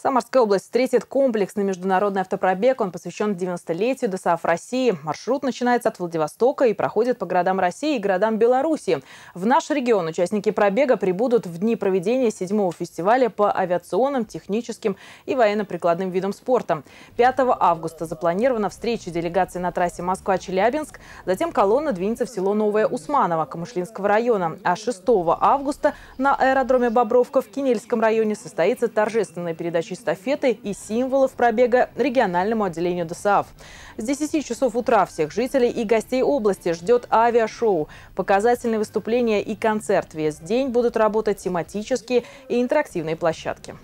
Самарская область встретит комплексный международный автопробег. Он посвящен 90-летию ДСАФ России. Маршрут начинается от Владивостока и проходит по городам России и городам Беларуси. В наш регион участники пробега прибудут в дни проведения седьмого фестиваля по авиационным, техническим и военно-прикладным видам спорта. 5 августа запланирована встреча делегации на трассе Москва-Челябинск. Затем колонна двинется в село Новое Усманово Камышлинского района. А 6 августа на аэродроме Бобровка в Кинельском районе состоится торжественная передача передачи эстафеты и символов пробега региональному отделению ДСАФ. С 10 часов утра всех жителей и гостей области ждет авиашоу. Показательные выступления и концерт весь день будут работать тематические и интерактивные площадки.